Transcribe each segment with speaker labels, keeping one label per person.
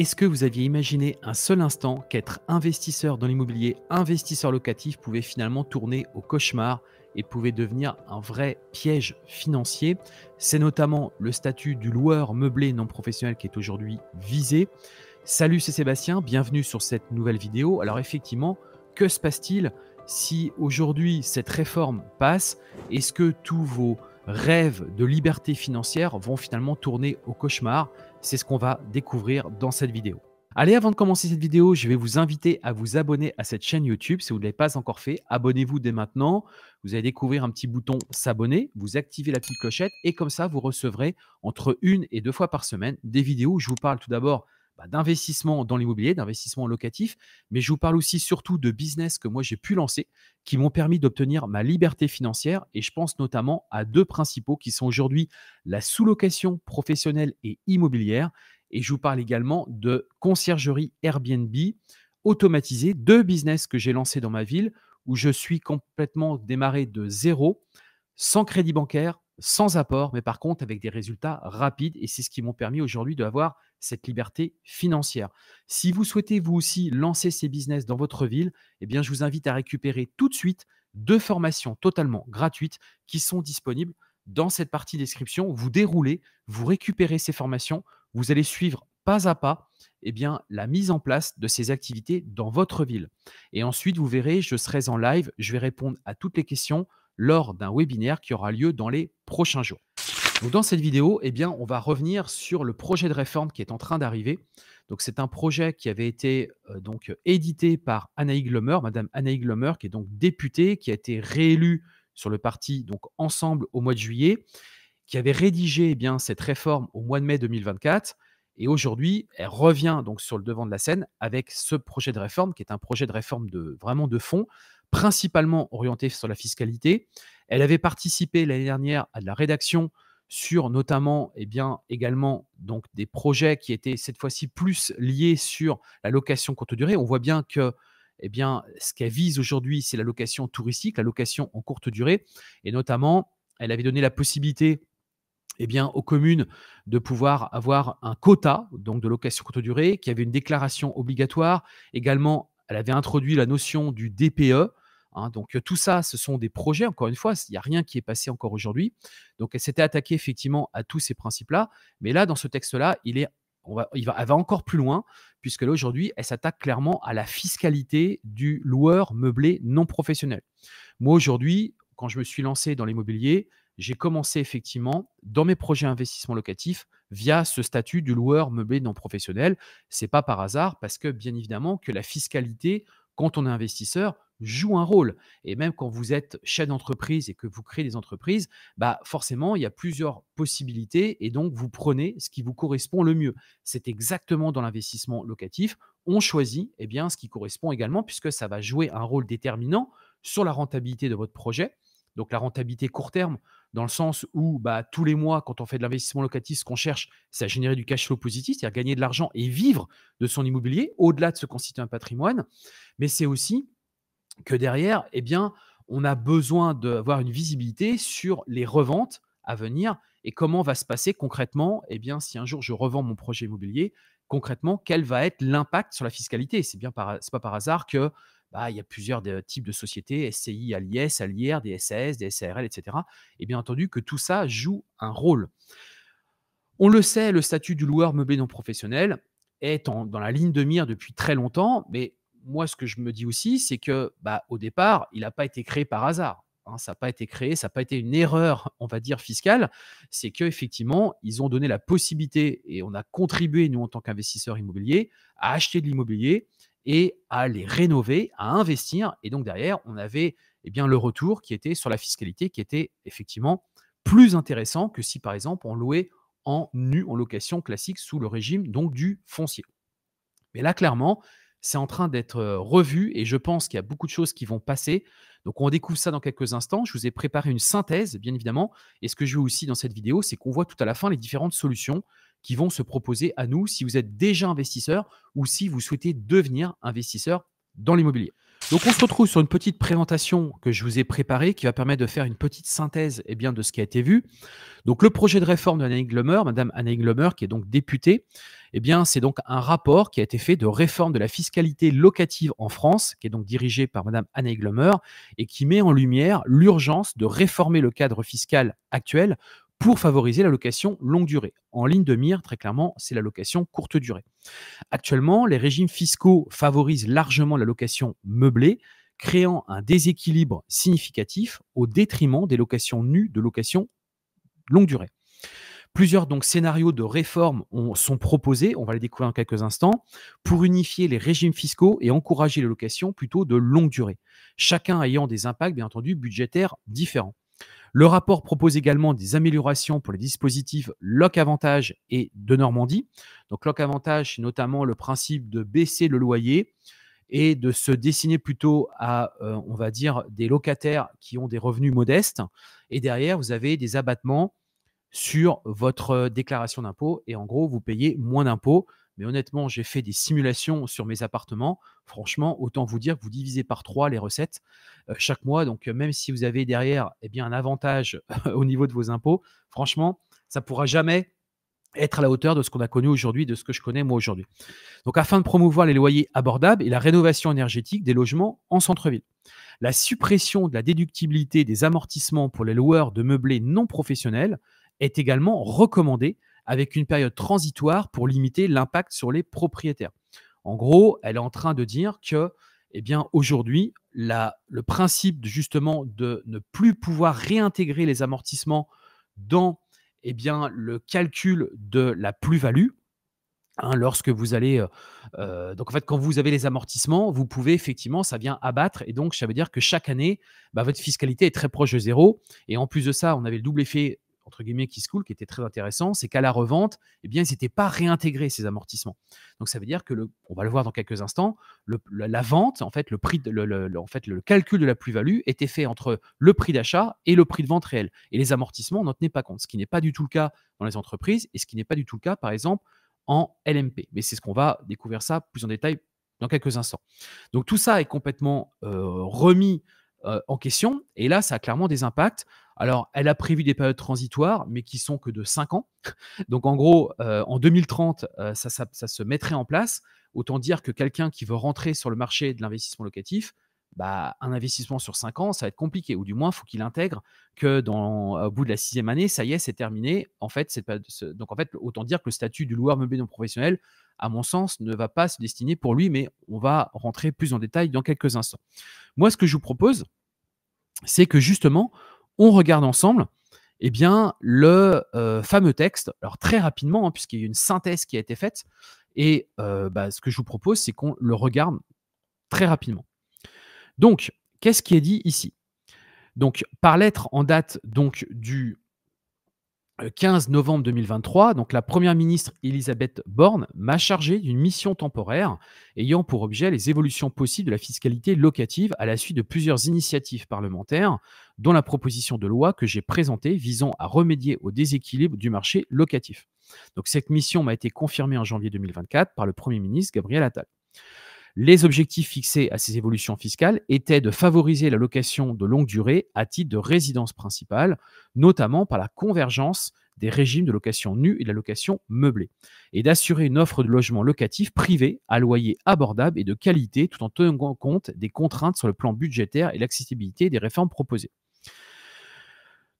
Speaker 1: Est-ce que vous aviez imaginé un seul instant qu'être investisseur dans l'immobilier, investisseur locatif, pouvait finalement tourner au cauchemar et pouvait devenir un vrai piège financier C'est notamment le statut du loueur meublé non professionnel qui est aujourd'hui visé. Salut, c'est Sébastien, bienvenue sur cette nouvelle vidéo. Alors effectivement, que se passe-t-il si aujourd'hui cette réforme passe Est-ce que tous vos rêves de liberté financière vont finalement tourner au cauchemar c'est ce qu'on va découvrir dans cette vidéo. Allez, avant de commencer cette vidéo, je vais vous inviter à vous abonner à cette chaîne YouTube. Si vous ne l'avez pas encore fait, abonnez-vous dès maintenant. Vous allez découvrir un petit bouton s'abonner, vous activez la petite clochette et comme ça, vous recevrez entre une et deux fois par semaine des vidéos où je vous parle tout d'abord bah, d'investissement dans l'immobilier, d'investissement locatif, mais je vous parle aussi surtout de business que moi j'ai pu lancer, qui m'ont permis d'obtenir ma liberté financière. Et je pense notamment à deux principaux qui sont aujourd'hui la sous-location professionnelle et immobilière. Et je vous parle également de conciergerie Airbnb automatisée, deux business que j'ai lancés dans ma ville où je suis complètement démarré de zéro, sans crédit bancaire, sans apport, mais par contre avec des résultats rapides. Et c'est ce qui m'ont permis aujourd'hui d'avoir cette liberté financière. Si vous souhaitez vous aussi lancer ces business dans votre ville, eh bien, je vous invite à récupérer tout de suite deux formations totalement gratuites qui sont disponibles dans cette partie description. Vous déroulez, vous récupérez ces formations, vous allez suivre pas à pas eh bien, la mise en place de ces activités dans votre ville. Et ensuite, vous verrez, je serai en live, je vais répondre à toutes les questions lors d'un webinaire qui aura lieu dans les prochains jours. Donc dans cette vidéo, eh bien, on va revenir sur le projet de réforme qui est en train d'arriver. Donc c'est un projet qui avait été euh, donc édité par Anaïg Lomer, Madame Anaïg Lomer qui est donc députée, qui a été réélue sur le parti donc Ensemble au mois de juillet, qui avait rédigé eh bien cette réforme au mois de mai 2024. Et aujourd'hui, elle revient donc sur le devant de la scène avec ce projet de réforme qui est un projet de réforme de vraiment de fond principalement orientée sur la fiscalité. Elle avait participé l'année dernière à de la rédaction sur notamment et eh bien également donc des projets qui étaient cette fois-ci plus liés sur la location courte durée. On voit bien que eh bien ce qu'elle vise aujourd'hui, c'est la location touristique, la location en courte durée et notamment elle avait donné la possibilité eh bien, aux communes de pouvoir avoir un quota donc de location courte durée qui avait une déclaration obligatoire. Également, elle avait introduit la notion du DPE, Hein. donc tout ça, ce sont des projets, encore une fois, il n'y a rien qui est passé encore aujourd'hui. Donc elle s'était attaquée effectivement à tous ces principes-là, mais là, dans ce texte-là, il est elle va encore plus loin, puisque là aujourd'hui, elle s'attaque clairement à la fiscalité du loueur meublé non professionnel. Moi aujourd'hui, quand je me suis lancé dans l'immobilier, j'ai commencé effectivement dans mes projets investissement locatif via ce statut du loueur meublé non professionnel. C'est pas par hasard, parce que bien évidemment que la fiscalité, quand on est investisseur, joue un rôle. Et même quand vous êtes chef d'entreprise et que vous créez des entreprises, bah forcément, il y a plusieurs possibilités et donc vous prenez ce qui vous correspond le mieux. C'est exactement dans l'investissement locatif, on choisit eh bien, ce qui correspond également puisque ça va jouer un rôle déterminant sur la rentabilité de votre projet. Donc la rentabilité court terme, dans le sens où bah, tous les mois, quand on fait de l'investissement locatif, ce qu'on cherche, c'est à générer du cash flow positif, c'est-à-dire gagner de l'argent et vivre de son immobilier au-delà de se constituer un patrimoine. Mais c'est aussi que derrière, eh bien, on a besoin d'avoir une visibilité sur les reventes à venir et comment va se passer concrètement, eh bien, si un jour je revends mon projet immobilier, concrètement, quel va être l'impact sur la fiscalité C'est bien pas par hasard que bah, il y a plusieurs euh, types de sociétés, SCI ALIS, ALIR, des SAS, des SARL, etc. Et bien entendu que tout ça joue un rôle. On le sait, le statut du loueur meublé non professionnel est dans la ligne de mire depuis très longtemps, mais moi, ce que je me dis aussi, c'est que bah, au départ, il n'a pas été créé par hasard. Hein. ça n'a pas été créé, ça n'a pas été une erreur, on va dire, fiscale. C'est qu'effectivement, ils ont donné la possibilité et on a contribué, nous, en tant qu'investisseurs immobiliers, à acheter de l'immobilier et à les rénover, à investir. Et donc, derrière, on avait eh bien, le retour qui était sur la fiscalité, qui était effectivement plus intéressant que si, par exemple, on louait en nu, en location classique, sous le régime donc du foncier. Mais là, clairement, c'est en train d'être revu et je pense qu'il y a beaucoup de choses qui vont passer. Donc on découvre ça dans quelques instants. Je vous ai préparé une synthèse, bien évidemment. Et ce que je veux aussi dans cette vidéo, c'est qu'on voit tout à la fin les différentes solutions qui vont se proposer à nous si vous êtes déjà investisseur ou si vous souhaitez devenir investisseur dans l'immobilier. Donc on se retrouve sur une petite présentation que je vous ai préparée qui va permettre de faire une petite synthèse eh bien, de ce qui a été vu. Donc le projet de réforme de Annaïg Madame qui est donc députée, eh bien c'est donc un rapport qui a été fait de réforme de la fiscalité locative en France, qui est donc dirigé par Madame Anne Glomer et qui met en lumière l'urgence de réformer le cadre fiscal actuel pour favoriser la location longue durée. En ligne de mire, très clairement, c'est la location courte durée. Actuellement, les régimes fiscaux favorisent largement la location meublée, créant un déséquilibre significatif au détriment des locations nues de location longue durée. Plusieurs donc, scénarios de réforme sont proposés, on va les découvrir en quelques instants, pour unifier les régimes fiscaux et encourager les locations plutôt de longue durée, chacun ayant des impacts, bien entendu, budgétaires différents. Le rapport propose également des améliorations pour les dispositifs LocAvantage Avantage et de Normandie. Donc Loc c'est notamment le principe de baisser le loyer et de se dessiner plutôt à, euh, on va dire, des locataires qui ont des revenus modestes. Et derrière, vous avez des abattements sur votre euh, déclaration d'impôt et en gros, vous payez moins d'impôts mais honnêtement, j'ai fait des simulations sur mes appartements. Franchement, autant vous dire que vous divisez par trois les recettes euh, chaque mois. Donc, euh, même si vous avez derrière eh bien, un avantage au niveau de vos impôts, franchement, ça ne pourra jamais être à la hauteur de ce qu'on a connu aujourd'hui, de ce que je connais moi aujourd'hui. Donc, afin de promouvoir les loyers abordables et la rénovation énergétique des logements en centre-ville. La suppression de la déductibilité des amortissements pour les loueurs de meublés non professionnels est également recommandée avec une période transitoire pour limiter l'impact sur les propriétaires. En gros, elle est en train de dire que, eh bien, aujourd'hui, le principe justement de ne plus pouvoir réintégrer les amortissements dans eh bien, le calcul de la plus-value, hein, lorsque vous allez. Euh, euh, donc, en fait, quand vous avez les amortissements, vous pouvez effectivement, ça vient abattre. Et donc, ça veut dire que chaque année, bah, votre fiscalité est très proche de zéro. Et en plus de ça, on avait le double effet entre guillemets, qui se qui était très intéressant, c'est qu'à la revente, eh bien, ils n'étaient pas réintégrés, ces amortissements. Donc, ça veut dire que, on va le voir dans quelques instants, la, vente, en fait, le, prix en fait, le calcul de la plus-value était fait entre le prix d'achat et le prix de vente réel. Et les amortissements, n'en tenaient pas compte, ce qui n'est pas du tout le cas dans les entreprises et ce qui n'est pas du tout le cas, par exemple, en LMP. Mais c'est ce qu'on va découvrir ça plus en détail dans quelques instants. Donc, tout ça est complètement euh, remis euh, en question. Et là, ça a clairement des impacts. Alors, elle a prévu des périodes transitoires, mais qui sont que de 5 ans. Donc, en gros, euh, en 2030, euh, ça, se mettrait en place. Autant dire que quelqu'un qui veut rentrer sur le marché de l'investissement locatif, bah, un investissement sur 5 ans, ça va être compliqué. Ou du moins, il faut qu'il intègre que dans, au bout de la sixième année, ça y est, c'est terminé. En fait, donc en fait, autant dire que le statut du loueur meublé non professionnel à mon sens, ne va pas se destiner pour lui, mais on va rentrer plus en détail dans quelques instants. Moi, ce que je vous propose, c'est que justement, on regarde ensemble eh bien, le euh, fameux texte, alors très rapidement, hein, puisqu'il y a une synthèse qui a été faite, et euh, bah, ce que je vous propose, c'est qu'on le regarde très rapidement. Donc, qu'est-ce qui est dit ici Donc, par lettre en date donc du 15 euh, novembre 2023, donc la première ministre Elisabeth Borne m'a chargé d'une mission temporaire ayant pour objet les évolutions possibles de la fiscalité locative à la suite de plusieurs initiatives parlementaires, dont la proposition de loi que j'ai présentée visant à remédier au déséquilibre du marché locatif. Donc cette mission m'a été confirmée en janvier 2024 par le Premier ministre Gabriel Attal. Les objectifs fixés à ces évolutions fiscales étaient de favoriser la location de longue durée à titre de résidence principale, notamment par la convergence des régimes de location nue et de la location meublée, et d'assurer une offre de logement locatif privé à loyer abordable et de qualité tout en tenant compte des contraintes sur le plan budgétaire et l'accessibilité des réformes proposées.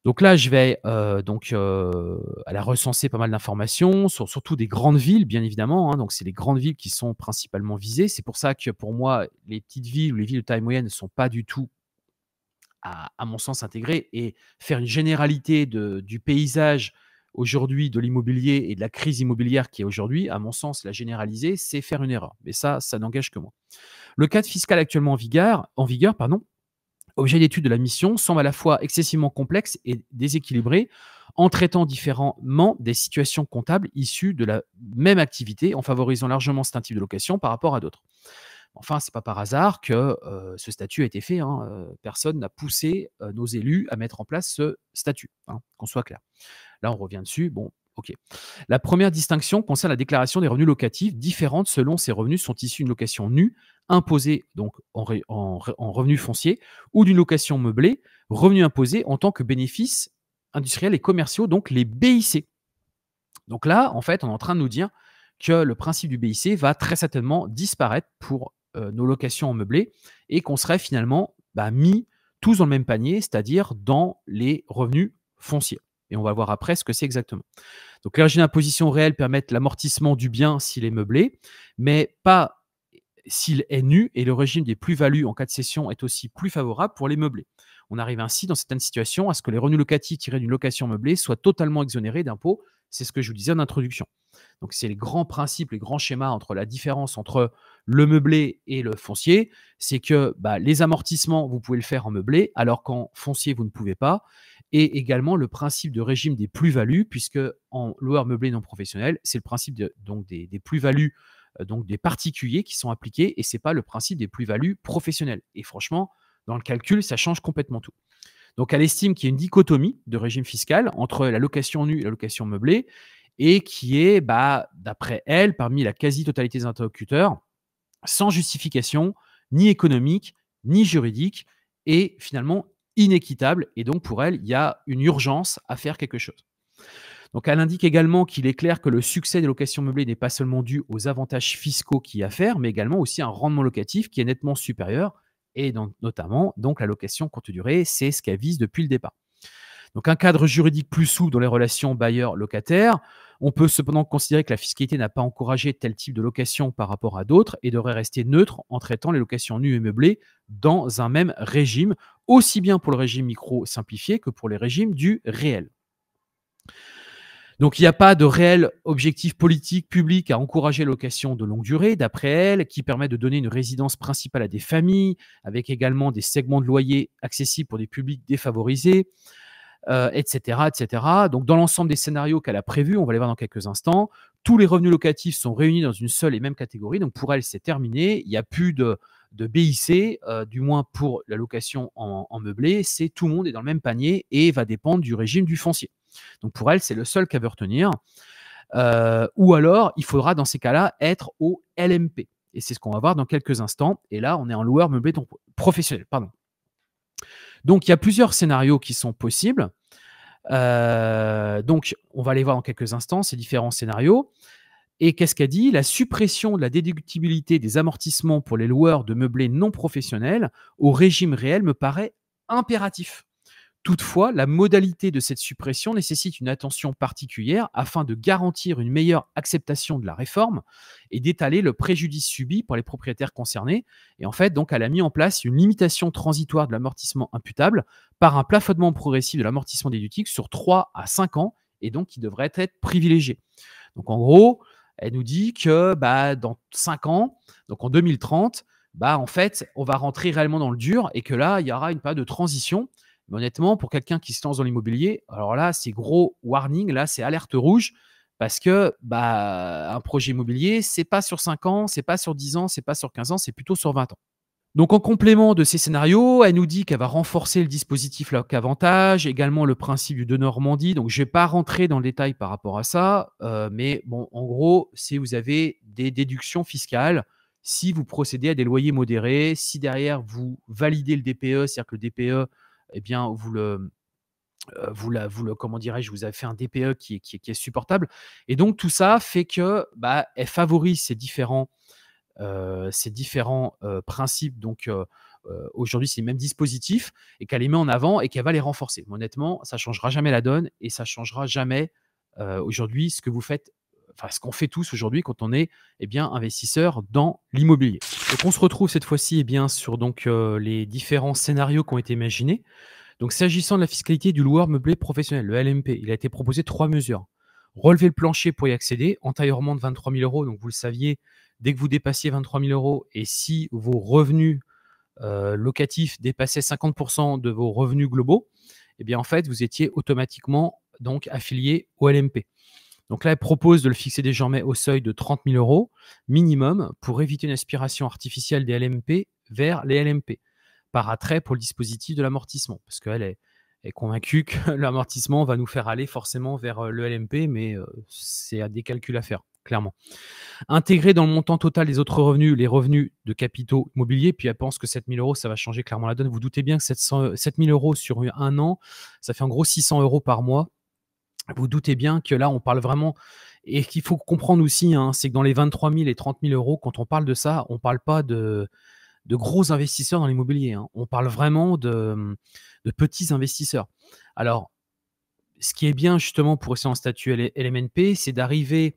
Speaker 1: Donc là, je vais euh, donc euh, elle a pas mal d'informations, surtout des grandes villes, bien évidemment. Hein. donc c'est les grandes villes qui sont principalement visées. C'est pour ça que pour moi, les petites villes ou les villes de taille moyenne ne sont pas du tout, à, mon sens, intégrées. Et faire une généralité de, du paysage aujourd'hui de l'immobilier et de la crise immobilière qui est aujourd'hui, à mon sens, la généraliser, c'est faire une erreur. Mais ça, ça n'engage que moi. Le cadre fiscal actuellement en vigueur, en vigueur pardon, objet d'étude de la mission semble à la fois excessivement complexe et déséquilibré en traitant différemment des situations comptables issues de la même activité, en favorisant largement certains type de location par rapport à d'autres. Enfin, ce n'est pas par hasard que euh, ce statut a été fait. Hein, euh, personne n'a poussé euh, nos élus à mettre en place ce statut, hein, qu'on soit clair. Là, on revient dessus. Bon, la première distinction concerne la déclaration des revenus locatifs, Différentes selon ces revenus sont issus d'une location nue, imposée donc en, revenus fonciers, ou d'une location meublée, revenus imposés en tant que bénéfices industriels et commerciaux, donc les BIC. Donc là, en fait, on est en train de nous dire que le principe du BIC va très certainement disparaître pour euh, nos locations en meublé et qu'on serait finalement bah, mis tous dans le même panier, c'est-à-dire dans les revenus fonciers. Et on va voir après ce que c'est exactement. Donc les régimes d'imposition réelle permettent l'amortissement du bien s'il est meublé, mais pas s'il est nu, et le régime des plus-values en cas de cession est aussi plus favorable pour les meublés. On arrive ainsi, dans certaines situations, à ce que les revenus locatifs tirés d'une location meublée soient totalement exonérés d'impôts. C'est ce que je vous disais en introduction. Donc, c'est les grands principes, les grands schémas entre la différence entre le meublé et le foncier. C'est que bah, les amortissements, vous pouvez le faire en meublé, alors qu'en foncier, vous ne pouvez pas et également le principe de régime des plus-values, puisque en loueur meublé non professionnel, c'est le principe donc des, plus-values euh, donc des particuliers qui sont appliqués et ce n'est pas le principe des plus-values professionnelles. Et franchement, dans le calcul, ça change complètement tout. Donc elle estime qu'il y a une dichotomie de régime fiscal entre la location nue et la location meublée et qui est, bah, d'après elle, parmi la quasi-totalité des interlocuteurs, sans justification ni économique, ni juridique, et finalement inéquitable. Et donc, pour elle, il y a une urgence à faire quelque chose. Donc, elle indique également qu'il est clair que le succès des locations meublées n'est pas seulement dû aux avantages fiscaux qu'il y a à faire, mais également aussi à un rendement locatif qui est nettement supérieur, et donc, notamment donc la location courte durée, c'est ce qu'elle vise depuis le départ. Donc, un cadre juridique plus souple dans les relations bailleur-locataire. On peut cependant considérer que la fiscalité n'a pas encouragé tel type de location par rapport à d'autres et devrait rester neutre en traitant les locations nues et meublées dans un même régime aussi bien pour le régime micro simplifié que pour les régimes du réel. Donc il n'y a pas de réel objectif politique public à encourager location de longue durée, d'après elle, qui permet de donner une résidence principale à des familles, avec également des segments de loyer accessibles pour des publics défavorisés, etc., euh, etc. Donc dans l'ensemble des scénarios qu'elle a prévus, on va les voir dans quelques instants, tous les revenus locatifs sont réunis dans une seule et même catégorie. Donc pour elle, c'est terminé. Il n'y a plus de de BIC, euh, du moins pour la location en, meublé, c'est tout le monde est dans le même panier et va dépendre du régime du foncier. Donc pour elle, c'est le seul qu'elle veut retenir. Euh, ou alors, il faudra dans ces cas-là être au LMP. Et c'est ce qu'on va voir dans quelques instants. Et là, on est en loueur meublé professionnel. Pardon. Donc il y a plusieurs scénarios qui sont possibles. Euh, donc, on va les voir dans quelques instants, ces différents scénarios. Et qu'est-ce qu'a dit La suppression de la déductibilité des amortissements pour les loueurs de meublés non professionnels au régime réel me paraît impératif. Toutefois, la modalité de cette suppression nécessite une attention particulière afin de garantir une meilleure acceptation de la réforme et d'étaler le préjudice subi pour les propriétaires concernés. Et en fait, donc, elle a mis en place une limitation transitoire de l'amortissement imputable par un plafonnement progressif de l'amortissement déductible sur 3 à 5 ans et donc qui devrait être privilégié. Donc, en gros, elle nous dit que bah, dans 5 ans, donc en 2030, bah, en fait, on va rentrer réellement dans le dur et que là, il y aura une période de transition. Mais honnêtement, pour quelqu'un qui se lance dans l'immobilier, alors là, c'est gros warning, là, c'est alerte rouge parce que bah, un projet immobilier, c'est pas sur 5 ans, c'est pas sur 10 ans, c'est pas sur 15 ans, c'est plutôt sur 20 ans. Donc, en complément de ces scénarios, elle nous dit qu'elle va renforcer le dispositif LOC avantage, également le principe du de Normandie. Donc, je ne vais pas rentrer dans le détail par rapport à ça, euh, mais bon, en gros, c'est vous avez des déductions fiscales si vous procédez à des loyers modérés, si derrière vous validez le DPE, c'est-à-dire que le DPE, eh bien, vous le, euh, vous, vous le, comment dirais-je, vous avez fait un DPE qui, qui, qui, est supportable. Et donc, tout ça fait que bah, elle favorise ces différents euh, ces différents euh, principes. Donc, euh, aujourd'hui, ces mêmes dispositifs et qu'elle les met en avant et qu'elle va les renforcer. honnêtement, ça ne changera jamais la donne et ça ne changera jamais aujourd'hui ce que vous faites Enfin, ce qu'on fait tous aujourd'hui quand on est eh bien, investisseur dans l'immobilier. Donc on se retrouve cette fois-ci eh bien, sur donc, les différents scénarios qui ont été imaginés. Donc s'agissant de la fiscalité du loueur meublé professionnel, le LMP, il a été proposé trois mesures. Relever le plancher pour y accéder, entailleurment de 23 000 euros, donc vous le saviez, dès que vous dépassiez 23 000 euros et si vos revenus euh, locatifs dépassaient 50% de vos revenus globaux, eh bien en fait, vous étiez automatiquement donc affilié au LMP. Donc là, elle propose de le fixer désormais au seuil de 30 000 euros minimum pour éviter une aspiration artificielle des LMP vers les LMP par attrait pour le dispositif de l'amortissement, parce qu'elle est, est convaincue que l'amortissement va nous faire aller forcément vers euh, le LMP, mais euh, c'est à des calculs à faire clairement. Intégrer dans le montant total des autres revenus, les revenus de capitaux immobiliers, puis elle pense que 7000 euros, ça va changer clairement la donne. Vous, doutez bien que 7000 euros sur un an, ça fait en gros 600 euros par mois. Vous, doutez bien que là, on parle vraiment. Et qu'il faut comprendre aussi, hein, c'est que dans les 23 000 et 30 000 euros, quand on parle de ça, on ne parle pas de, de, gros investisseurs dans l'immobilier. Hein. On parle vraiment de, de petits investisseurs. Alors, ce qui est bien justement pour rester en statut LMNP, c'est d'arriver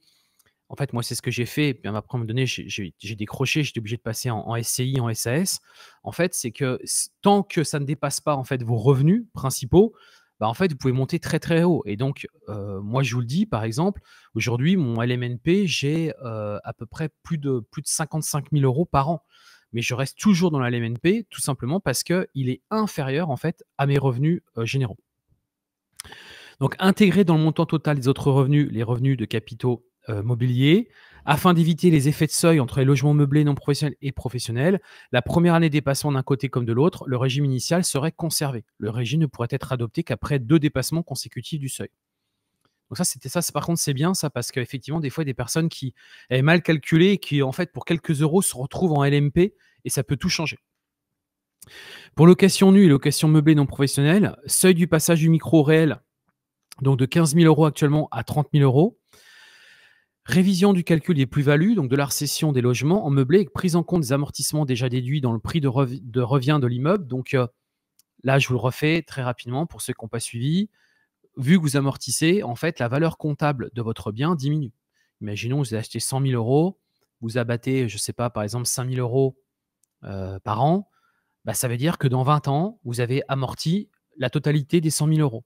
Speaker 1: en fait, moi, c'est ce que j'ai fait. après, à un moment donné, j'ai décroché, j'étais obligé de passer en, SCI, en SAS. En fait, c'est que tant que ça ne dépasse pas en fait vos revenus principaux, bah, en fait, vous pouvez monter très très haut. Et donc, euh, moi, je vous le dis, par exemple, aujourd'hui, mon LMNP, j'ai euh, à peu près plus de, plus de 55 000 euros par an. Mais je reste toujours dans la LMNP, tout simplement parce qu'il est inférieur en fait à mes revenus euh, généraux. Donc, intégrer dans le montant total des autres revenus, les revenus de capitaux euh, mobilier. Afin d'éviter les effets de seuil entre les logements meublés non professionnels et professionnels, la première année dépassant d'un côté comme de l'autre, le régime initial serait conservé. Le régime ne pourrait être adopté qu'après deux dépassements consécutifs du seuil. Donc ça, c'était ça. Par contre, c'est bien ça parce qu'effectivement, des fois, des personnes qui est mal calculé et qui, en fait, pour quelques euros, se retrouvent en LMP et ça peut tout changer. Pour location nue et location meublée non professionnelle, seuil du passage du micro réel, donc de 15 000 euros actuellement à 30 000 euros. Révision du calcul des plus-values, donc de la récession des logements en meublé, prise en compte des amortissements déjà déduits dans le prix de, revient de l'immeuble. Donc euh, là, je vous le refais très rapidement pour ceux qui n'ont pas suivi. Vu que vous amortissez, en fait, la valeur comptable de votre bien diminue. Imaginons, vous avez acheté 100 000 euros, vous abattez, je ne sais pas, par exemple, 5 000 euros euh, par an. Bah, ça veut dire que dans 20 ans, vous avez amorti la totalité des 100 000 euros.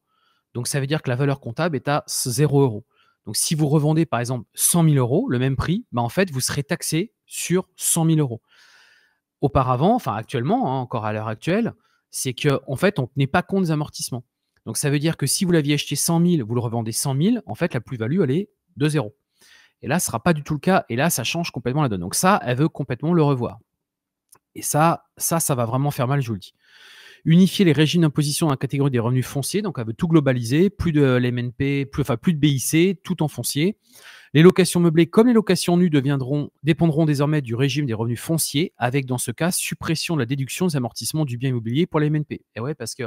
Speaker 1: Donc ça veut dire que la valeur comptable est à 0 euros. Donc, si vous revendez par exemple 100 000 euros, le même prix, bah, en fait, vous serez taxé sur 100 000 euros. Auparavant, enfin actuellement, hein, encore à l'heure actuelle, c'est qu'en en fait, on ne tenait pas compte des amortissements. Donc, ça veut dire que si vous l'aviez acheté 100 000, vous le revendez 100 000, en fait, la plus-value, elle est de zéro. Et là, ce ne sera pas du tout le cas. Et là, ça change complètement la donne. Donc, ça, elle veut complètement le revoir. Et ça, ça, ça va vraiment faire mal, je vous le dis unifier les régimes d'imposition en la catégorie des revenus fonciers, donc elle tout globaliser, plus de l'MNP, plus, enfin plus de BIC, tout en foncier. Les locations meublées comme les locations nues dépendront désormais du régime des revenus fonciers, avec dans ce cas suppression de la déduction des amortissements du bien immobilier pour les MNP. Et ouais, parce que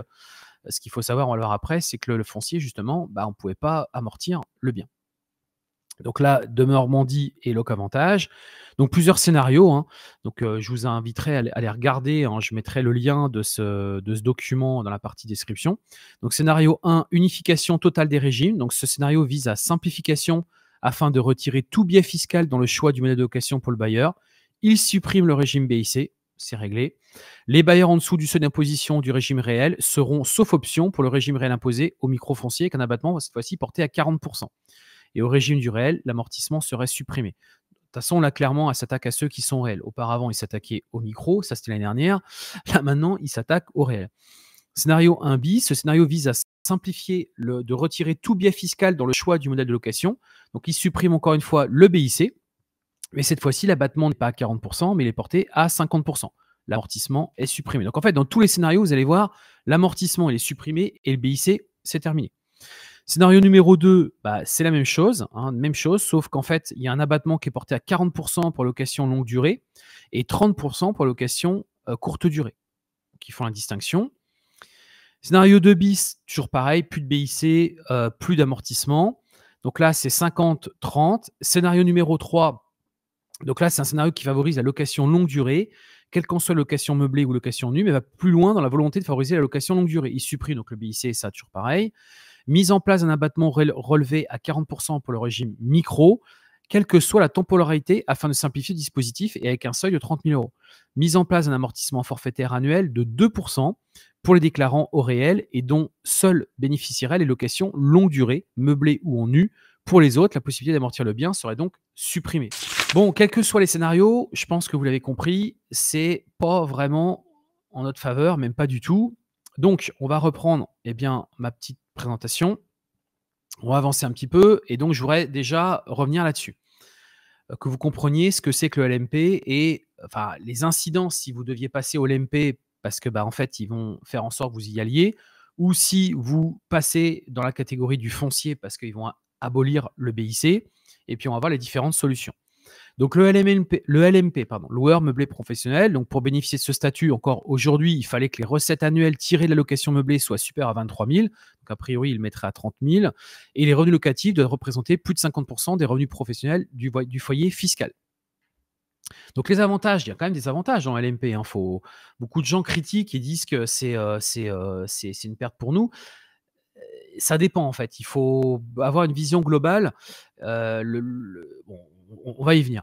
Speaker 1: ce qu'il faut savoir le voir après, c'est que le, foncier, justement, bah, on ne pouvait pas amortir le bien. Donc là, de Normandie et Loc Avantage. Donc plusieurs scénarios. Hein. Donc euh, je vous inviterai à, les regarder. Hein. Je mettrai le lien de ce, de ce, document dans la partie description. Donc scénario 1, unification totale des régimes. Donc ce scénario vise à simplification afin de retirer tout biais fiscal dans le choix du modèle de location pour le bailleur. Il supprime le régime BIC, c'est réglé. Les bailleurs en dessous du seuil d'imposition du régime réel seront, sauf option, pour le régime réel imposé au micro foncier avec un abattement cette fois-ci porté à 40%. Et au régime du réel, l'amortissement serait supprimé. De toute façon, là, clairement, elle s'attaque à ceux qui sont réels. Auparavant, il s'attaquait au micro, ça c'était l'année dernière. Là, maintenant, il s'attaque au réel. Scénario 1 bis, ce scénario vise à simplifier, le, de retirer tout biais fiscal dans le choix du modèle de location. Donc, il supprime encore une fois le BIC, mais cette fois-ci, l'abattement n'est pas à 40%, mais il est porté à 50%. L'amortissement est supprimé. Donc, en fait, dans tous les scénarios, vous allez voir, l'amortissement, est supprimé et le BIC, c'est terminé. Scénario numéro 2, bah, c'est la même chose, hein, même chose, sauf qu'en fait, il y a un abattement qui est porté à 40% pour location longue durée et 30% pour location euh, courte durée, qui font la distinction. Scénario 2 bis, toujours pareil, plus de BIC, euh, plus d'amortissement. Donc là, c'est 50-30. Scénario numéro 3, donc là, c'est un scénario qui favorise la location longue durée quelle qu'en soit location meublée ou location nue, mais va plus loin dans la volonté de favoriser la location longue durée. Il supprime donc le BIC et ça, toujours pareil. Mise en place d'un abattement relevé à 40% pour le régime micro, quelle que soit la temporalité, afin de simplifier le dispositif et avec un seuil de 30 000 euros. Mise en place d'un amortissement forfaitaire annuel de 2% pour les déclarants au réel et dont seuls bénéficieraient les locations longue durée, meublées ou en nu. Pour les autres, la possibilité d'amortir le bien serait donc supprimée. Bon, quels que soient les scénarios, je pense que vous l'avez compris, c'est pas vraiment en notre faveur, même pas du tout. Donc, on va reprendre et eh bien, ma petite présentation. On va avancer un petit peu et donc je voudrais déjà revenir là-dessus. Euh, que vous compreniez ce que c'est que le LMP et enfin, les incidents, si vous deviez passer au LMP parce que bah, en fait, ils vont faire en sorte que vous y alliez ou si vous passez dans la catégorie du foncier parce qu'ils vont abolir le BIC et puis on va voir les différentes solutions. Donc le LMP, le LMP, pardon, loueur meublé professionnel. Donc pour bénéficier de ce statut, encore aujourd'hui, il fallait que les recettes annuelles tirées de la location meublée soient supérieures à 23 000. Donc a priori, il mettrait à 30 000. Et les revenus locatifs doivent représenter plus de 50 des revenus professionnels du, foyer fiscal. Donc les avantages, il y a quand même des avantages dans LMP. Hein. Beaucoup de gens critiquent et disent que c'est euh, euh, une perte pour nous. Euh, ça dépend en fait. Il faut avoir une vision globale. on, va y venir.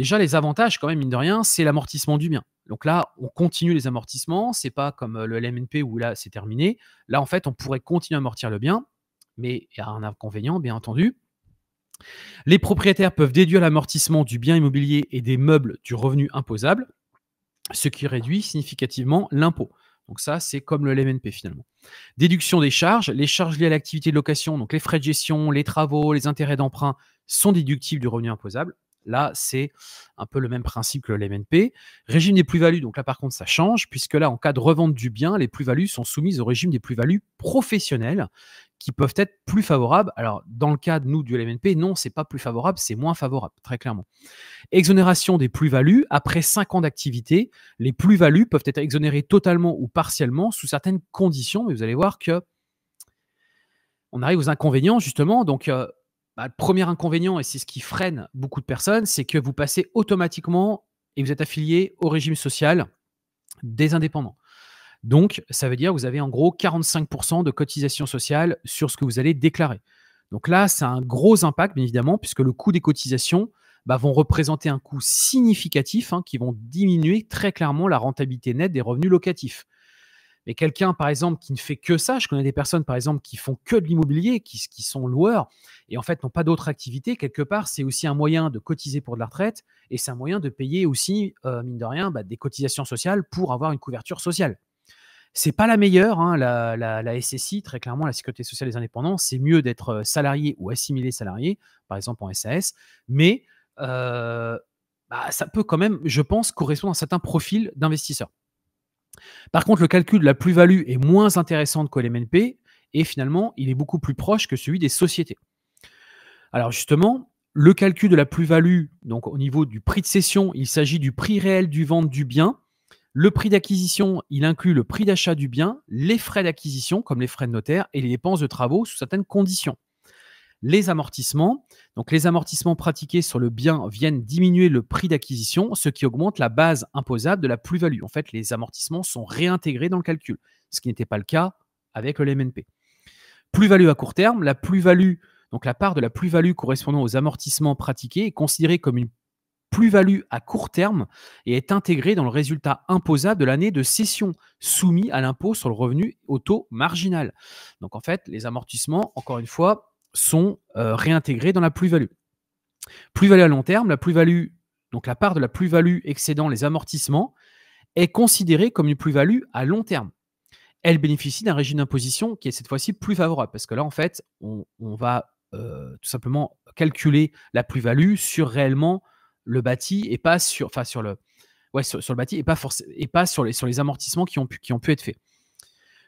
Speaker 1: Déjà, les avantages, quand même, mine de rien, c'est l'amortissement du bien. Donc là, on continue les amortissements. C'est pas comme euh, le LMNP où là, c'est terminé. Là, en fait, on pourrait continuer à amortir le bien, mais il y a un inconvénient, bien entendu. Les propriétaires peuvent déduire l'amortissement du bien immobilier et des meubles du revenu imposable, ce qui réduit significativement l'impôt. Donc ça, c'est comme le LMNP finalement. Déduction des charges. Les charges liées à l'activité de location, donc les frais de gestion, les travaux, les intérêts d'emprunt, sont déductibles du revenu imposable. Là, c'est un peu le même principe que l'MNP. Régime des plus-values, donc là par contre, ça change, puisque là, en cas de revente du bien, les plus-values sont soumises au régime des plus-values professionnelles, qui peuvent être plus favorables. Alors, dans le cas de nous du LMNP, non, c'est pas plus favorable, c'est moins favorable, très clairement. Exonération des plus-values. Après 5 ans d'activité, les plus-values peuvent être exonérées totalement ou partiellement sous certaines conditions, mais vous allez voir que on arrive aux inconvénients, justement. Donc, euh, bah, le premier inconvénient, et c'est ce qui freine beaucoup de personnes, c'est que vous passez automatiquement et vous êtes affilié au régime social des indépendants. Donc, ça veut dire que vous avez en gros 45% de cotisation sociale sur ce que vous allez déclarer. Donc là, ça a un gros impact, bien évidemment, puisque le coût des cotisations bah, vont représenter un coût significatif hein, qui vont diminuer très clairement la rentabilité nette des revenus locatifs. Mais quelqu'un, par exemple, qui ne fait que ça, je connais des personnes, par exemple, qui font que de l'immobilier, qui, sont loueurs et en fait n'ont pas d'autres activités. Quelque part, c'est aussi un moyen de cotiser pour de la retraite et c'est un moyen de payer aussi, euh, mine de rien, bah, des cotisations sociales pour avoir une couverture sociale. C'est pas la meilleure, hein, la, SSI, très clairement, la Sécurité sociale des indépendants. C'est mieux d'être euh, salarié ou assimilé salarié, par exemple en SAS, mais euh, bah, ça peut quand même, je pense, correspondre à certains profils d'investisseurs. Par contre, le calcul de la plus-value est moins intéressant que MNP et finalement, il est beaucoup plus proche que celui des sociétés. Alors justement, le calcul de la plus-value, donc au niveau du prix de cession, il s'agit du prix réel du vente du bien. Le prix d'acquisition, il inclut le prix d'achat du bien, les frais d'acquisition, comme les frais de notaire, et les dépenses de travaux sous certaines conditions les amortissements. Donc les amortissements pratiqués sur le bien viennent diminuer le prix d'acquisition, ce qui augmente la base imposable de la plus-value. En fait, les amortissements sont réintégrés dans le calcul, ce qui n'était pas le cas avec le MNP. Plus-value à court terme, la plus-value, donc la part de la plus-value correspondant aux amortissements pratiqués est considérée comme une plus-value à court terme et est intégrée dans le résultat imposable de l'année de cession soumis à l'impôt sur le revenu au taux marginal. Donc en fait, les amortissements, encore une fois, sont euh, réintégrés dans la plus-value. Plus-value à long terme, la plus-value, donc la part de la plus-value excédant les amortissements, est considérée comme une plus-value à long terme. Elle bénéficie d'un régime d'imposition qui est cette fois-ci plus favorable, parce que là, en fait, on, va euh, tout simplement calculer la plus-value sur réellement le bâti et pas sur, sur le, ouais, le bâti et pas, et pas sur, les, sur les amortissements qui ont pu, qui ont pu être faits.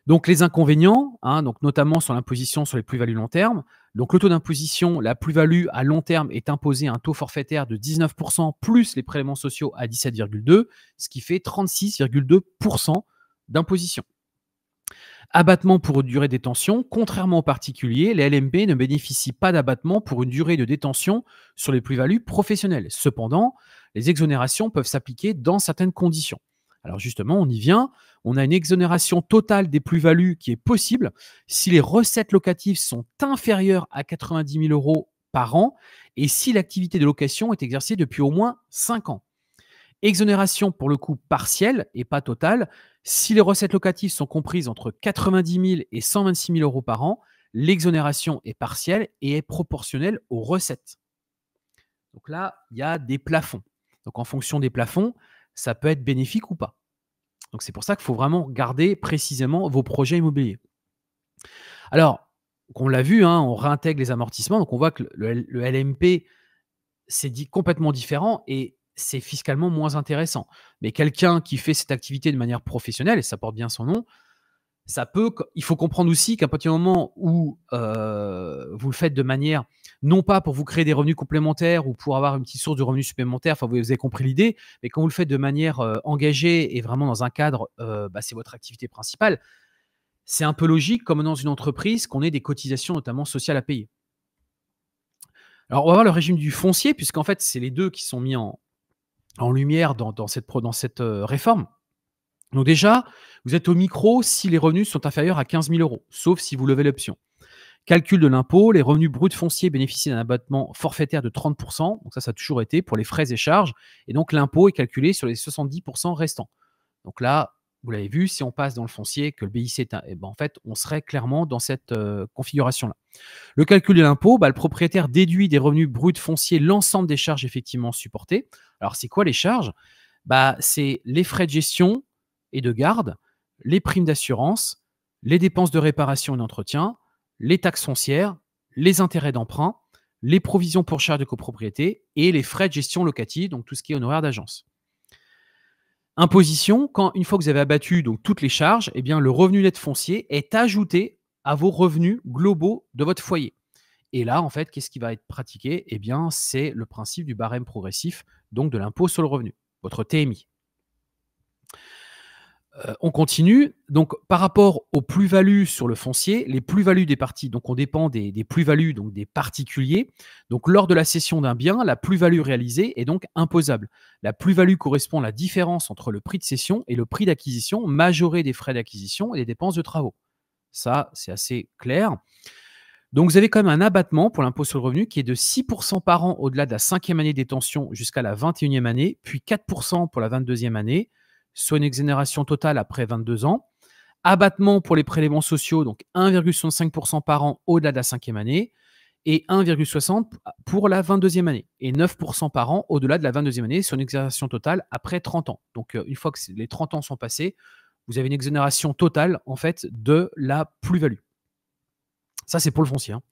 Speaker 1: Donc les inconvénients, hein, donc notamment sur l'imposition sur les plus-values long terme. Donc le taux d'imposition, la plus-value à long terme est imposée à un taux forfaitaire de 19% plus les prélèvements sociaux à 17,2, ce qui fait 36,2% d'imposition. Abattement pour une durée de détention. Contrairement aux particuliers, les LMB ne bénéficient pas d'abattement pour une durée de détention sur les plus-values professionnelles. Cependant, les exonérations peuvent s'appliquer dans certaines conditions. Alors justement, on y vient. On a une exonération totale des plus-values qui est possible si les recettes locatives sont inférieures à 90 000 euros par an et si l'activité de location est exercée depuis au moins 5 ans. Exonération pour le coup partielle et pas totale si les recettes locatives sont comprises entre 90 000 et 126 000 euros par an, l'exonération est partielle et est proportionnelle aux recettes. Donc là, il y a des plafonds. Donc en fonction des plafonds, ça peut être bénéfique ou pas. Donc c'est pour ça qu'il faut vraiment garder précisément vos projets immobiliers. Alors, on l'a vu, hein, on réintègre les amortissements, donc on voit que le, LMP, c'est dit complètement différent et c'est fiscalement moins intéressant. Mais quelqu'un qui fait cette activité de manière professionnelle, et ça porte bien son nom, ça peut, il faut comprendre aussi qu'à partir du moment où euh, vous le faites de manière non pas pour vous créer des revenus complémentaires ou pour avoir une petite source de revenus supplémentaires, enfin vous avez compris l'idée, mais quand vous le faites de manière euh, engagée et vraiment dans un cadre, euh, bah, c'est votre activité principale, c'est un peu logique, comme dans une entreprise, qu'on ait des cotisations notamment sociales à payer. Alors on va voir le régime du foncier, puisqu'en fait c'est les deux qui sont mis en, lumière dans, cette, cette euh, réforme. Donc déjà, vous êtes au micro si les revenus sont inférieurs à 15 000 euros, sauf si vous levez l'option. Calcul de l'impôt, les revenus bruts fonciers bénéficient d'un abattement forfaitaire de 30%, donc ça, ça a toujours été pour les frais et charges, et donc l'impôt est calculé sur les 70% restants. Donc là, vous l'avez vu, si on passe dans le foncier, que le BIC est un, eh ben, en fait, on serait clairement dans cette euh, configuration-là. Le calcul de l'impôt, bah, le propriétaire déduit des revenus bruts fonciers l'ensemble des charges effectivement supportées. Alors, c'est quoi les charges bah, C'est les frais de gestion et de garde, les primes d'assurance, les dépenses de réparation et d'entretien, les taxes foncières, les intérêts d'emprunt, les provisions pour charges de copropriété et les frais de gestion locative, donc tout ce qui est honoraire d'agence. Imposition, quand une fois que vous avez abattu donc, toutes les charges, eh bien, le revenu net foncier est ajouté à vos revenus globaux de votre foyer. Et là, en fait, qu'est-ce qui va être pratiqué Eh bien, c'est le principe du barème progressif, donc de l'impôt sur le revenu, votre TMI. Euh, on continue. Donc, par rapport aux plus-values sur le foncier, les plus-values des parties, donc on dépend des, plus-values donc des particuliers. Donc, lors de la cession d'un bien, la plus-value réalisée est donc imposable. La plus-value correspond à la différence entre le prix de cession et le prix d'acquisition, majoré des frais d'acquisition et des dépenses de travaux. Ça, c'est assez clair. Donc, vous avez quand même un abattement pour l'impôt sur le revenu qui est de 6% par an au-delà de la cinquième année détention jusqu'à la 21e année, puis 4% pour la 22e année soit une exonération totale après 22 ans. Abattement pour les prélèvements sociaux, donc 1,65% par an au-delà de la cinquième année et 1,60 pour la 22e année et 9% par an au-delà de la 22e année sur une exonération totale après 30 ans. Donc euh, une fois que les 30 ans sont passés, vous avez une exonération totale en fait de la plus-value. Ça c'est pour le foncier. Hein.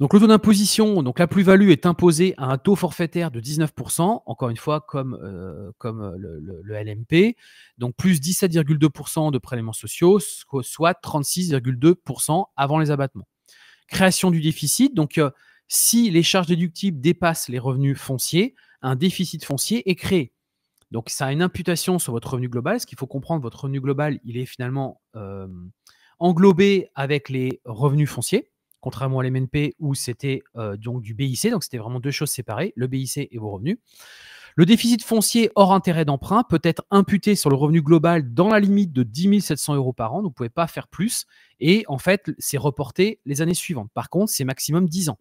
Speaker 1: Donc le taux d'imposition, donc la plus-value est imposée à un taux forfaitaire de 19%, encore une fois comme, euh, comme euh, le, LMP, donc plus 17,2% de prélèvements sociaux, soit 36,2% avant les abattements. Création du déficit, donc euh, si les charges déductibles dépassent les revenus fonciers, un déficit foncier est créé. Donc ça a une imputation sur votre revenu global, ce qu'il faut comprendre, votre revenu global, il est finalement englobé avec les revenus fonciers contrairement à l'MNP où c'était euh, donc du BIC, donc c'était vraiment deux choses séparées, le BIC et vos revenus. Le déficit foncier hors intérêt d'emprunt peut être imputé sur le revenu global dans la limite de 10 700 euros par an, vous ne pouvez pas faire plus, et en fait c'est reporté les années suivantes. Par contre, c'est maximum 10 ans.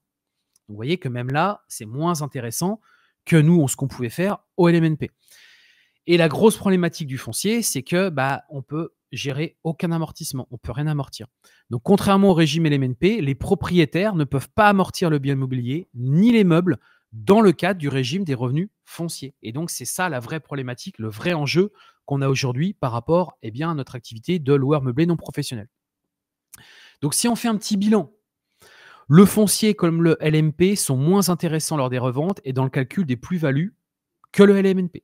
Speaker 1: Donc, vous voyez que même là, c'est moins intéressant que nous, ce qu'on pouvait faire au LMNP. Et la grosse problématique du foncier, c'est que bah, on peut gérer aucun amortissement. On ne peut rien amortir. Donc, contrairement au régime LMNP, les propriétaires ne peuvent pas amortir le bien immobilier ni les meubles dans le cadre du régime des revenus fonciers. Et donc, c'est ça la vraie problématique, le vrai enjeu qu'on a aujourd'hui par rapport eh bien, à notre activité de loueur meublé non professionnel. Donc, si on fait un petit bilan, le foncier comme le LMP sont moins intéressants lors des reventes et dans le calcul des plus-values que le LMNP.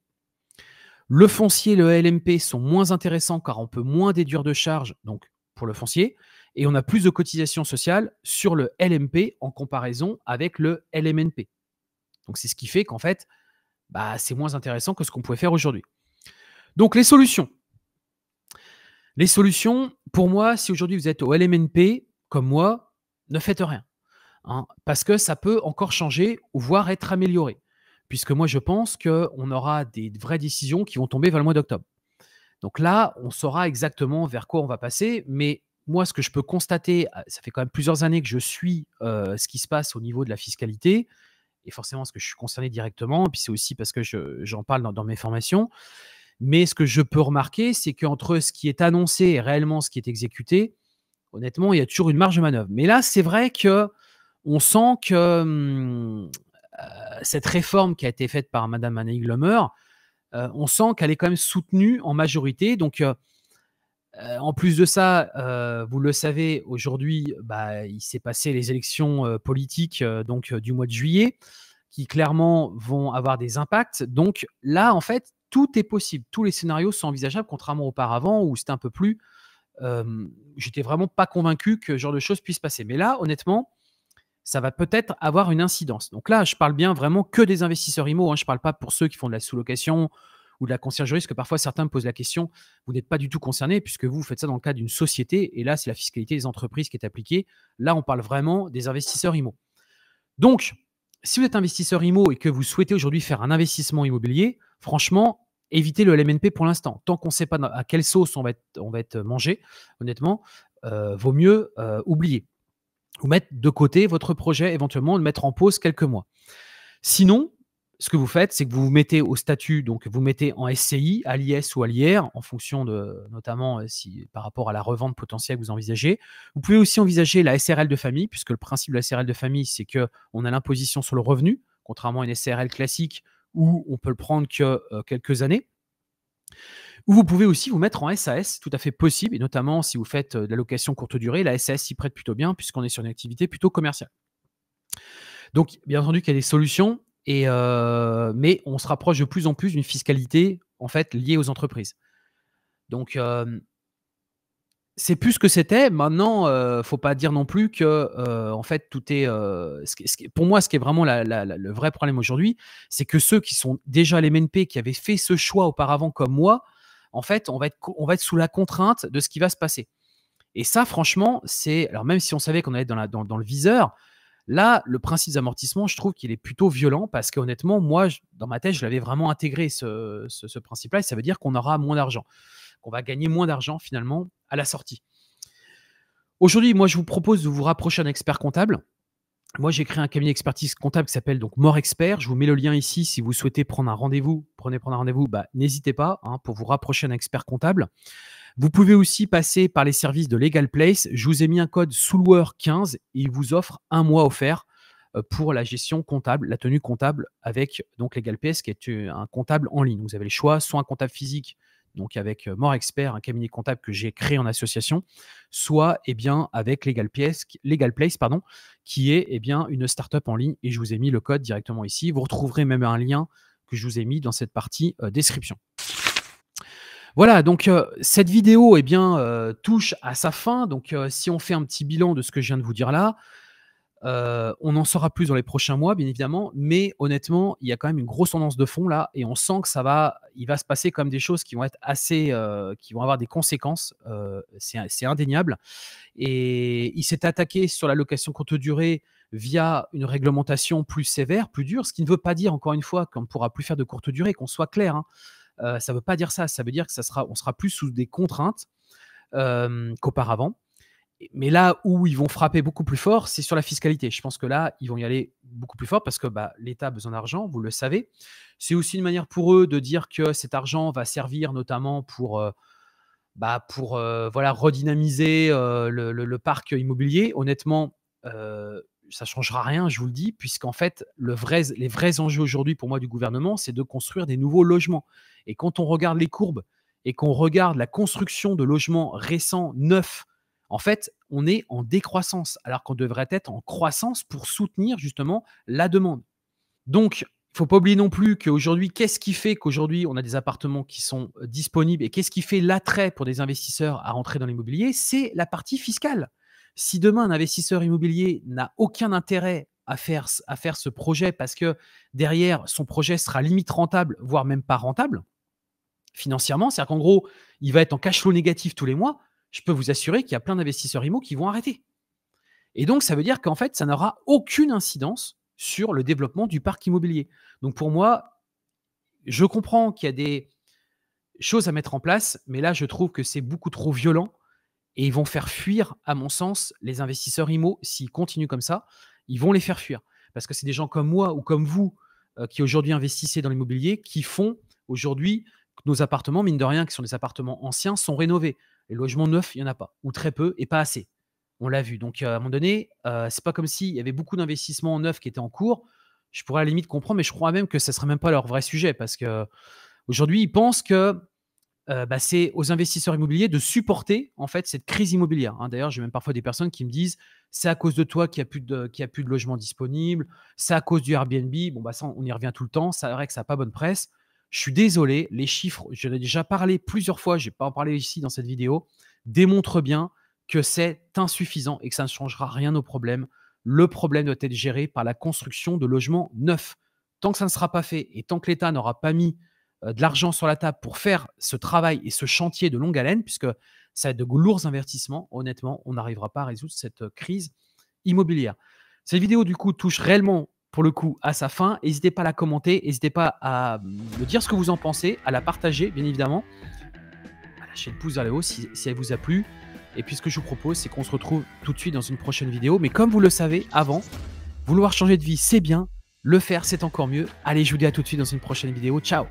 Speaker 1: Le foncier et le LMP sont moins intéressants car on peut moins déduire de charges, donc pour le foncier, et on a plus de cotisations sociales sur le LMP en comparaison avec le LMNP. Donc c'est ce qui fait qu'en fait, bah, c'est moins intéressant que ce qu'on pouvait faire aujourd'hui. Donc les solutions. Les solutions, pour moi, si aujourd'hui vous êtes au LMNP, comme moi, ne faites rien. Hein, parce que ça peut encore changer ou voire être amélioré puisque moi je pense qu'on aura des vraies décisions qui vont tomber vers le mois d'octobre. Donc là, on saura exactement vers quoi on va passer, mais moi, ce que je peux constater, ah, ça fait quand même plusieurs années que je suis euh, ce qui se passe au niveau de la fiscalité, et forcément, ce que je suis concerné directement, et puis c'est aussi parce que j'en parle dans, mes formations. Mais ce que je peux remarquer, c'est qu'entre ce qui est annoncé et réellement ce qui est exécuté, honnêtement, il y a toujours une marge de manœuvre. Mais là, c'est vrai que on sent que hum, euh, cette réforme qui a été faite par Madame Anne Glommer, euh, on sent qu'elle est quand même soutenue en majorité. Donc, euh, en plus de ça, vous le savez, aujourd'hui, bah, il s'est passé les élections politiques donc du mois de juillet, qui clairement vont avoir des impacts. Donc là, en fait, tout est possible, tous les scénarios sont envisageables, contrairement auparavant où c'était un peu plus. J'étais vraiment pas convaincu que ce genre de choses puisse passer. Mais là, honnêtement, ça va peut-être avoir une incidence. Donc là, je parle bien vraiment que des investisseurs IMO. Hein. Je ne parle pas pour ceux qui font de la sous-location ou de la conciergerie, parce que parfois certains me posent la question, vous n'êtes pas du tout concerné puisque vous faites ça dans le cadre d'une société, et là, c'est la fiscalité des entreprises qui est appliquée. Là, on parle vraiment des investisseurs IMO. Donc, si vous êtes investisseur IMO et que vous souhaitez aujourd'hui faire un investissement immobilier, franchement, évitez le LMNP pour l'instant. Tant qu'on ne sait pas à quelle sauce on va être, on va mangé, honnêtement, euh, vaut mieux euh, oublier ou mettre de côté votre projet, éventuellement le mettre en pause quelques mois. Sinon, ce que vous faites, c'est que vous vous mettez au statut, donc vous mettez en SCI, à l'IS ou à l'IR, en fonction de, notamment euh, si par rapport à la revente potentielle que vous envisagez. Vous pouvez aussi envisager la SRL de famille, puisque le principe de la SRL de famille, c'est qu'on a l'imposition sur le revenu, contrairement à une SRL classique où on peut le prendre que euh, quelques années. Ou vous pouvez aussi vous mettre en SAS, tout à fait possible, et notamment si vous faites euh, de la location courte durée, la SAS s'y prête plutôt bien puisqu'on est sur une activité plutôt commerciale. Donc, bien entendu qu'il y a des solutions, euh, mais on se rapproche de plus en plus d'une fiscalité en fait liée aux entreprises. Donc, euh, c'est plus ce que c'était. Maintenant, faut pas dire non plus que en fait tout est. pour moi, ce qui est vraiment le vrai problème aujourd'hui, c'est que ceux qui sont déjà les MNP, qui avaient fait ce choix auparavant comme moi, en fait, on va être, sous la contrainte de ce qui va se passer. Et ça, franchement, c'est. Alors, même si on savait qu'on allait être dans, le viseur, là, le principe d'amortissement, je trouve qu'il est plutôt violent parce qu'honnêtement, moi, dans ma tête, je l'avais vraiment intégré, ce, ce principe-là. Et ça veut dire qu'on aura moins d'argent, qu'on va gagner moins d'argent finalement à la sortie. Aujourd'hui, moi, je vous propose de vous rapprocher d'un expert comptable moi, j'ai créé un cabinet d'expertise comptable qui s'appelle donc Mort Expert. Je vous mets le lien ici si vous souhaitez prendre un rendez-vous. Prenez prendre un rendez-vous, bah, n'hésitez pas hein, pour vous rapprocher d'un expert comptable. Vous pouvez aussi passer par les services de LegalPlace. Je vous ai mis un code SOULWER15. Il vous offre un mois offert euh, pour la gestion comptable, la tenue comptable avec donc Legal qui est euh, un comptable en ligne. Vous avez le choix, soit un comptable physique donc avec euh, Mort Expert, un cabinet comptable que j'ai créé en association, soit et eh bien, avec Legal Place, Place pardon, qui est et eh bien, une startup en ligne. Et je vous ai mis le code directement ici. Vous retrouverez même un lien que je vous ai mis dans cette partie euh, description. Voilà, donc euh, cette vidéo eh bien, touche à sa fin. Donc si on fait un petit bilan de ce que je viens de vous dire là, euh, on en saura plus dans les prochains mois, bien évidemment, mais honnêtement, il y a quand même une grosse tendance de fond là, et on sent que ça va, il va se passer comme des choses qui vont être assez, euh, qui vont avoir des conséquences. Euh, c'est indéniable. Et il s'est attaqué sur la location courte durée via une réglementation plus sévère, plus dure, ce qui ne veut pas dire encore une fois qu'on ne pourra plus faire de courte durée, qu'on soit clair. Hein. ça ne veut pas dire ça. Ça veut dire que ça sera, on sera plus sous des contraintes qu'auparavant. Mais là où ils vont frapper beaucoup plus fort, c'est sur la fiscalité. Je pense que là, ils vont y aller beaucoup plus fort parce que bah, l'État a besoin d'argent, vous le savez. C'est aussi une manière pour eux de dire que cet argent va servir notamment pour, euh, bah, pour euh, voilà, redynamiser euh, le, parc immobilier. Honnêtement, ça ne changera rien, je vous le dis, puisqu'en fait, le les vrais enjeux aujourd'hui pour moi du gouvernement, c'est de construire des nouveaux logements. Et quand on regarde les courbes et qu'on regarde la construction de logements récents, neufs, en fait, on est en décroissance, alors qu'on devrait être en croissance pour soutenir justement la demande. Donc, il faut pas oublier non plus qu'aujourd'hui, qu'est-ce qui fait qu'aujourd'hui on a des appartements qui sont euh, disponibles et qu'est-ce qui fait l'attrait pour des investisseurs à rentrer dans l'immobilier C'est la partie fiscale. Si demain un investisseur immobilier n'a aucun intérêt à faire, à faire ce projet parce que derrière son projet sera limite rentable, voire même pas rentable financièrement, c'est-à-dire qu'en gros, il va être en cash flow négatif tous les mois, je peux vous assurer qu'il y a plein d'investisseurs IMO qui vont arrêter. Et donc, ça veut dire qu'en fait, ça n'aura aucune incidence sur le développement du parc immobilier. Donc, pour moi, je comprends qu'il y a des choses à mettre en place, mais là, je trouve que c'est beaucoup trop violent et ils vont faire fuir, à mon sens, les investisseurs IMO s'ils continuent comme ça. Ils vont les faire fuir parce que c'est des gens comme moi ou comme vous euh, qui aujourd'hui investissez dans l'immobilier qui font aujourd'hui nos appartements, mine de rien, qui sont des appartements anciens, sont rénovés. Logement logements neufs, il n'y en a pas, ou très peu, et pas assez. On l'a vu. Donc, euh, à un moment donné, euh, c'est pas comme s'il y avait beaucoup d'investissements neufs qui étaient en cours. Je pourrais à la limite comprendre, mais je crois même que ce ne serait même pas leur vrai sujet, parce que aujourd'hui, ils pensent que euh, bah, c'est aux investisseurs immobiliers de supporter en fait cette crise immobilière. Hein. D'ailleurs, j'ai même parfois des personnes qui me disent c'est à cause de toi qu'il n'y a plus de a de logements disponibles, c'est à cause du Airbnb. Bon bah ça, on y revient tout le temps. C'est vrai que ça n'a pas bonne presse. Je suis désolé, les chiffres, je l'ai déjà parlé plusieurs fois, je n'ai pas en parlé ici dans cette vidéo, démontrent bien que c'est insuffisant et que ça ne changera rien au problème. Le problème doit être géré par la construction de logements neufs. Tant que ça ne sera pas fait et tant que l'État n'aura pas mis euh, de l'argent sur la table pour faire ce travail et ce chantier de longue haleine, puisque ça va être de lourds investissements, honnêtement, on n'arrivera pas à résoudre cette euh, crise immobilière. Cette vidéo, du coup, touche réellement pour le coup à sa fin. N'hésitez pas à la commenter, n'hésitez pas à me dire ce que vous en pensez, à la partager bien évidemment, à lâcher le pouce vers le haut si, si elle vous a plu. Et puis ce que je vous propose, c'est qu'on se retrouve tout de suite dans une prochaine vidéo. Mais comme vous le savez avant, vouloir changer de vie, c'est bien. Le faire, c'est encore mieux. Allez, je vous dis à tout de suite dans une prochaine vidéo. Ciao